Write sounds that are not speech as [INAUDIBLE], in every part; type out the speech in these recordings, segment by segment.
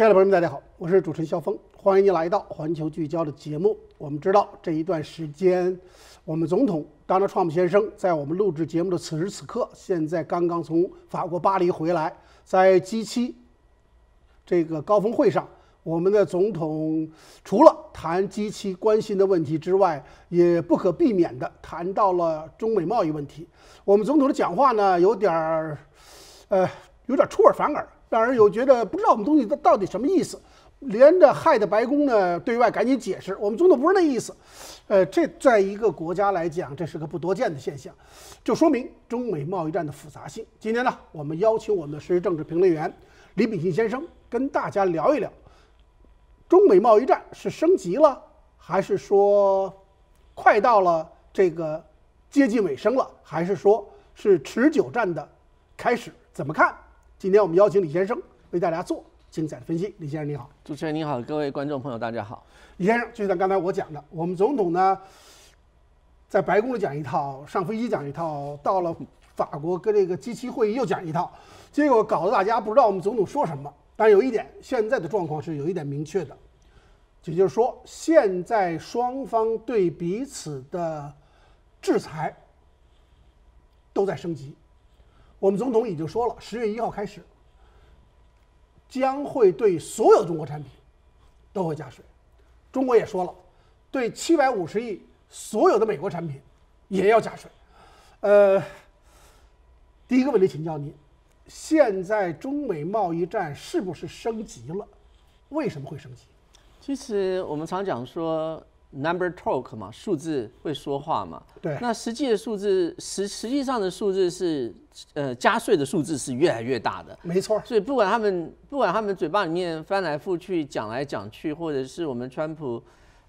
亲爱的朋友们，大家好，我是主持人肖峰，欢迎您来到《环球聚焦》的节目。我们知道这一段时间，我们总统，Donald Trump 先生，在我们录制节目的此时此刻，现在刚刚从法国巴黎回来，在 G7 这个高峰会上，我们的总统除了谈 G7 关心的问题之外，也不可避免的谈到了中美贸易问题。我们总统的讲话呢，有点儿，呃，有点出尔反尔。让人有觉得不知道我们东西到到底什么意思，连着害的白宫呢，对外赶紧解释，我们总统不是那意思。呃，这在一个国家来讲，这是个不多见的现象，就说明中美贸易战的复杂性。今天呢，我们邀请我们的时事政治评论员李秉信先生跟大家聊一聊，中美贸易战是升级了，还是说快到了这个接近尾声了，还是说是持久战的开始？怎么看？今天我们邀请李先生为大家做精彩的分析。李先生你好，主持人你好，各位观众朋友大家好。李先生，就像刚才我讲的，我们总统呢，在白宫里讲一套，上飞机讲一套，到了法国跟这个 G7 会议又讲一套，结果搞得大家不知道我们总统说什么。但有一点，现在的状况是有一点明确的，也就是说，现在双方对彼此的制裁都在升级。我们总统已经说了，十月一号开始，将会对所有中国产品都会加税。中国也说了，对七百五十亿所有的美国产品也要加税。呃，第一个问题，请教你，现在中美贸易战是不是升级了？为什么会升级？其实我们常讲说。Number talk 嘛，数字会说话嘛？对。那实际的数字，实实际上的数字是，呃，加税的数字是越来越大的。没错。所以不管他们，不管他们嘴巴里面翻来覆去讲来讲去，或者是我们川普，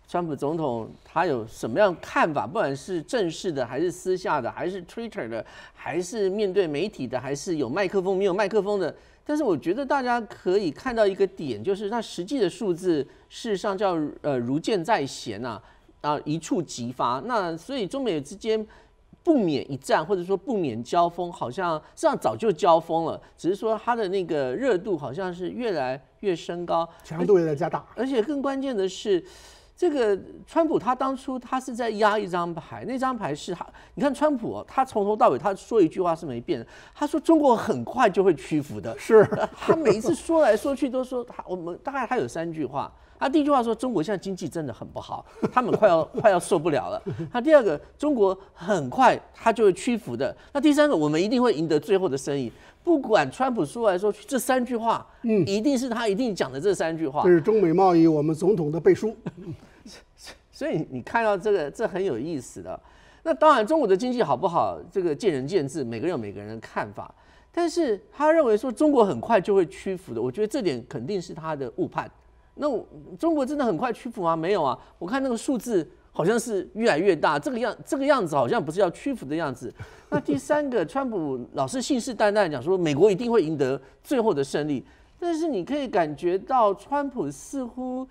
川普总统他有什么样看法，不管是正式的还是私下的，还是 Twitter 的，还是面对媒体的，还是有麦克风没有麦克风的。但是我觉得大家可以看到一个点，就是那实际的数字，事实上叫呃如箭在弦呐，啊一触即发。那所以中美之间不免一战，或者说不免交锋，好像实际上早就交锋了，只是说它的那个热度好像是越来越升高，强度也在加大，而且更关键的是。这个川普他当初他是在压一张牌，那张牌是他。你看川普，他从头到尾他说一句话是没变的。他说中国很快就会屈服的。[LAUGHS] 是他每一次说来说去都说他我们大概他有三句话。他第一句话说中国现在经济真的很不好，他们快要快要受不了了。那第二个，中国很快他就会屈服的。那第三个，我们一定会赢得最后的生意。不管川普说来说去这三句话，嗯，一定是他一定讲的这三句话。这是中美贸易我们总统的背书。[LAUGHS] 所以你看到这个，这很有意思的。那当然，中国的经济好不好，这个见仁见智，每个人有每个人的看法。但是他认为说中国很快就会屈服的，我觉得这点肯定是他的误判。那中国真的很快屈服吗？没有啊，我看那个数字好像是越来越大，这个样这个样子好像不是要屈服的样子。那第三个，川普老是信誓旦旦讲说美国一定会赢得最后的胜利。但是你可以感觉到，川普似乎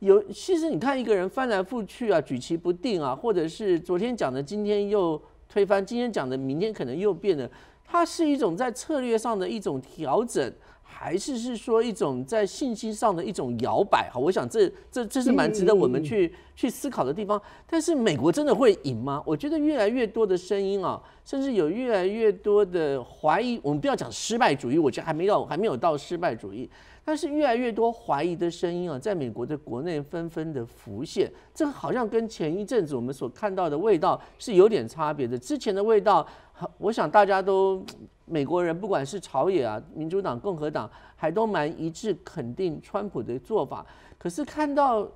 有，其实你看一个人翻来覆去啊，举棋不定啊，或者是昨天讲的，今天又推翻，今天讲的，明天可能又变了，它是一种在策略上的一种调整。还是是说一种在信心上的一种摇摆，好，我想这这这是蛮值得我们去去思考的地方。但是美国真的会赢吗？我觉得越来越多的声音啊，甚至有越来越多的怀疑。我们不要讲失败主义，我觉得还没有还没有到失败主义。但是越来越多怀疑的声音啊，在美国的国内纷纷的浮现。这好像跟前一阵子我们所看到的味道是有点差别的。之前的味道，我想大家都。美国人不管是朝野啊，民主党、共和党还都蛮一致肯定川普的做法。可是看到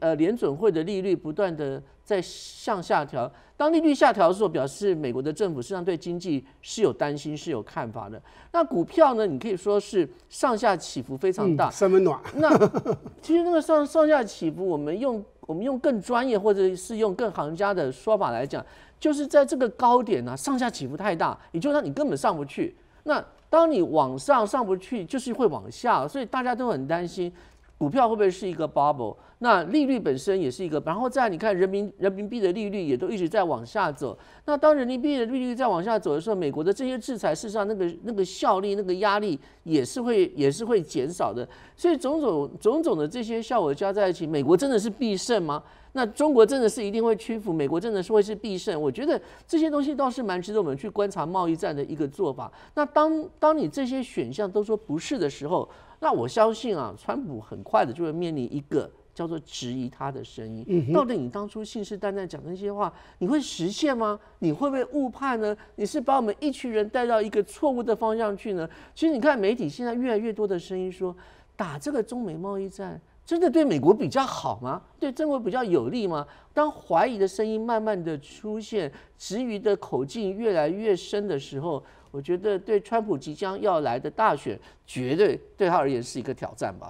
呃联准会的利率不断的在向下调，当利率下调的时候，表示美国的政府实际上对经济是有担心、是有看法的。那股票呢，你可以说是上下起伏非常大。三分暖。那 [LAUGHS] 其实那个上上下起伏，我们用我们用更专业或者是用更行家的说法来讲。就是在这个高点呢，上下起伏太大，你就让你根本上不去。那当你往上上不去，就是会往下，所以大家都很担心。股票会不会是一个 bubble？那利率本身也是一个，然后再你看人民人民币的利率也都一直在往下走。那当人民币的利率再往下走的时候，美国的这些制裁事实上那个那个效力那个压力也是会也是会减少的。所以种种种种的这些效果加在一起，美国真的是必胜吗？那中国真的是一定会屈服？美国真的是会是必胜？我觉得这些东西倒是蛮值得我们去观察贸易战的一个做法。那当当你这些选项都说不是的时候。那我相信啊，川普很快的就会面临一个叫做质疑他的声音。到底你当初信誓旦旦讲那些话，你会实现吗？你会不会误判呢？你是把我们一群人带到一个错误的方向去呢？其实你看媒体现在越来越多的声音说，打这个中美贸易战真的对美国比较好吗？对中国比较有利吗？当怀疑的声音慢慢的出现，质疑的口径越来越深的时候。我觉得对川普即将要来的大选，绝对对他而言是一个挑战吧。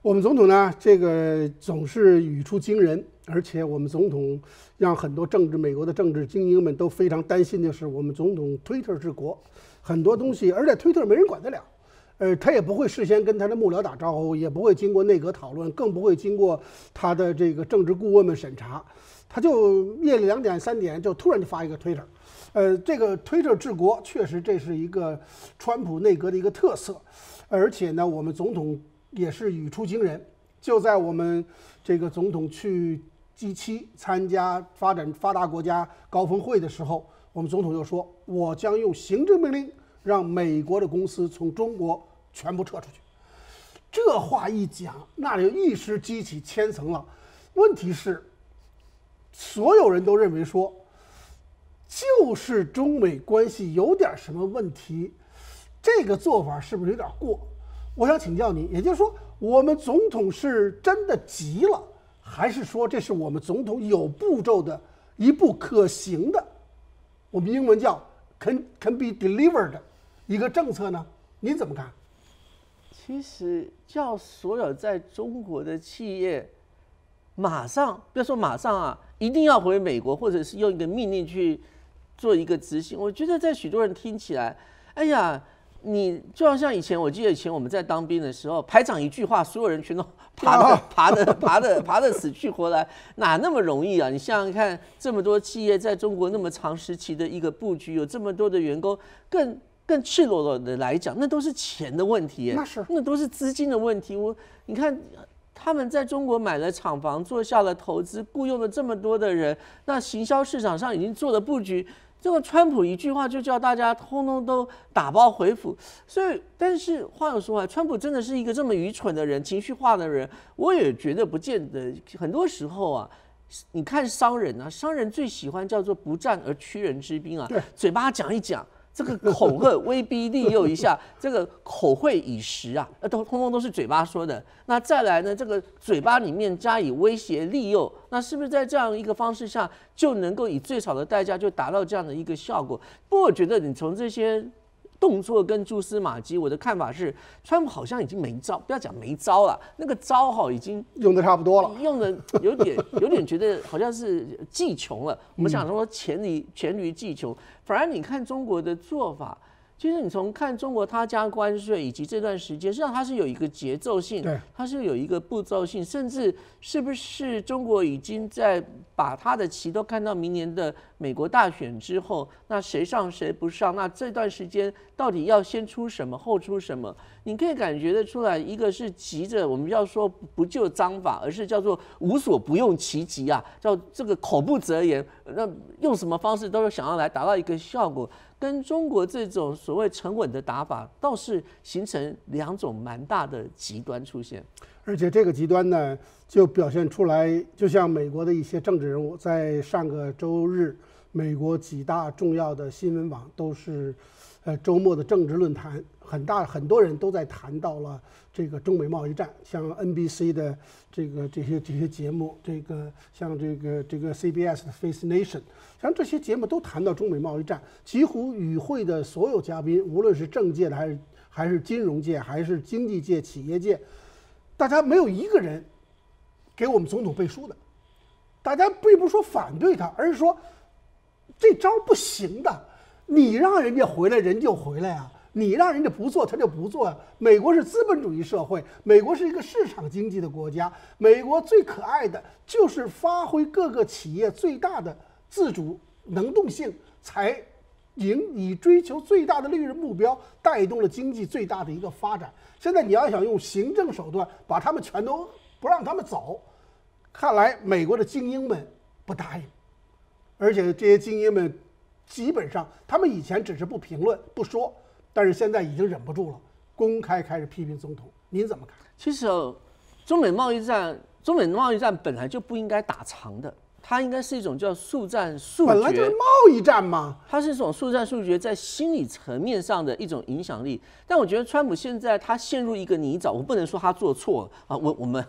我们总统呢，这个总是语出惊人，而且我们总统让很多政治美国的政治精英们都非常担心的是，我们总统推特治国，很多东西而且推特没人管得了，呃，他也不会事先跟他的幕僚打招呼，也不会经过内阁讨论，更不会经过他的这个政治顾问们审查。他就夜里两点三点，就突然就发一个推特，呃，这个推特治国确实这是一个川普内阁的一个特色，而且呢，我们总统也是语出惊人。就在我们这个总统去 G 七参加发展发达国家高峰会的时候，我们总统就说：“我将用行政命令让美国的公司从中国全部撤出去。”这话一讲，那就一时激起千层浪。问题是？所有人都认为说，就是中美关系有点什么问题，这个做法是不是有点过？我想请教你，也就是说，我们总统是真的急了，还是说这是我们总统有步骤的、一步可行的？我们英文叫 “can can be delivered” 一个政策呢？你怎么看？其实叫所有在中国的企业。马上不要说马上啊，一定要回美国，或者是用一个命令去做一个执行。我觉得在许多人听起来，哎呀，你就好像以前，我记得以前我们在当兵的时候，排长一句话，所有人全都爬的爬的爬的爬的死去活来，哪那么容易啊？你想想看，这么多企业在中国那么长时期的一个布局，有这么多的员工，更更赤裸裸的来讲，那都是钱的问题，那是那都是资金的问题。我你看。他们在中国买了厂房，做下了投资，雇佣了这么多的人，那行销市场上已经做了布局。这个川普一句话就叫大家通通都打包回府。所以，但是话又说回来，川普真的是一个这么愚蠢的人，情绪化的人，我也觉得不见得。很多时候啊，你看商人啊，商人最喜欢叫做不战而屈人之兵啊，嘴巴讲一讲。这个恐吓、威逼利诱一下，[LAUGHS] 这个口惠以实啊，那都通通都是嘴巴说的。那再来呢，这个嘴巴里面加以威胁利诱，那是不是在这样一个方式下就能够以最少的代价就达到这样的一个效果？不，过我觉得你从这些。动作跟蛛丝马迹，我的看法是，川普好像已经没招，不要讲没招了，那个招哈已经用的差不多了，用的有点有点觉得好像是技穷了。我们想说黔驴黔驴技穷，反而你看中国的做法。其实你从看中国他加关税，以及这段时间，实际上它是有一个节奏性，它是有一个步骤性，甚至是不是中国已经在把他的棋都看到明年的美国大选之后，那谁上谁不上？那这段时间到底要先出什么，后出什么？你可以感觉得出来，一个是急着我们要说不就章法，而是叫做无所不用其极啊，叫这个口不择言，那用什么方式都是想要来达到一个效果。跟中国这种所谓沉稳的打法，倒是形成两种蛮大的极端出现，而且这个极端呢，就表现出来，就像美国的一些政治人物在上个周日。美国几大重要的新闻网都是，呃，周末的政治论坛很大，很多人都在谈到了这个中美贸易战。像 NBC 的这个这些这些节目，这个像这个这个 CBS 的 Face Nation，像这些节目都谈到中美贸易战。几乎与会的所有嘉宾，无论是政界的还是还是金融界、还是经济界、企业界，大家没有一个人给我们总统背书的，大家并不是说反对他，而是说。这招不行的，你让人家回来，人就回来啊；你让人家不做，他就不做啊。美国是资本主义社会，美国是一个市场经济的国家，美国最可爱的就是发挥各个企业最大的自主能动性，才赢以追求最大的利润目标，带动了经济最大的一个发展。现在你要想用行政手段把他们全都不让他们走，看来美国的精英们不答应。而且这些精英们，基本上他们以前只是不评论不说，但是现在已经忍不住了，公开开始批评总统。您怎么看？其实，中美贸易战，中美贸易战本来就不应该打长的，它应该是一种叫速战速决。本来就是贸易战嘛。它是一种速战速决，在心理层面上的一种影响力。但我觉得川普现在他陷入一个泥沼，我不能说他做错啊。我我们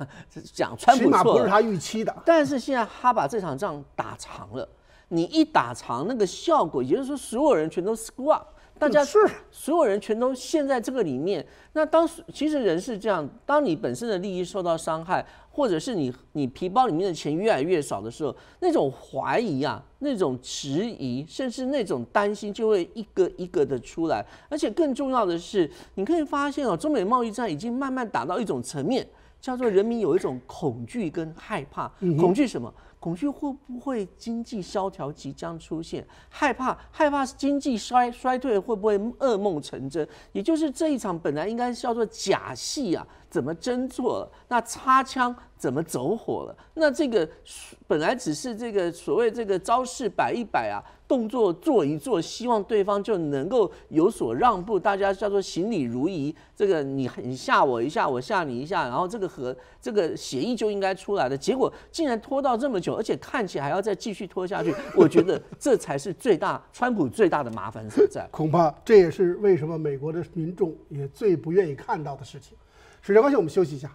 讲川普错，不是他预期的，但是现在他把这场仗打长了。你一打长，那个效果，也就是说，所有人全都 screw up，大家是所有人全都陷在这个里面。那当其实人是这样，当你本身的利益受到伤害，或者是你你皮包里面的钱越来越少的时候，那种怀疑啊，那种质疑，甚至那种担心，就会一个一个的出来。而且更重要的是，你可以发现哦，中美贸易战已经慢慢打到一种层面，叫做人民有一种恐惧跟害怕，恐惧什么？恐惧会不会经济萧条即将出现？害怕害怕经济衰衰退会不会噩梦成真？也就是这一场本来应该叫做假戏啊，怎么真做了？那擦枪怎么走火了？那这个本来只是这个所谓这个招式摆一摆啊，动作做一做，希望对方就能够有所让步，大家叫做行礼如仪。这个你你吓我一下，我吓你一下，然后这个和这个协议就应该出来的，结果竟然拖到这么久。而且看起来还要再继续拖下去，我觉得这才是最大，川普最大的麻烦所在。恐怕这也是为什么美国的民众也最不愿意看到的事情。时间关系，我们休息一下。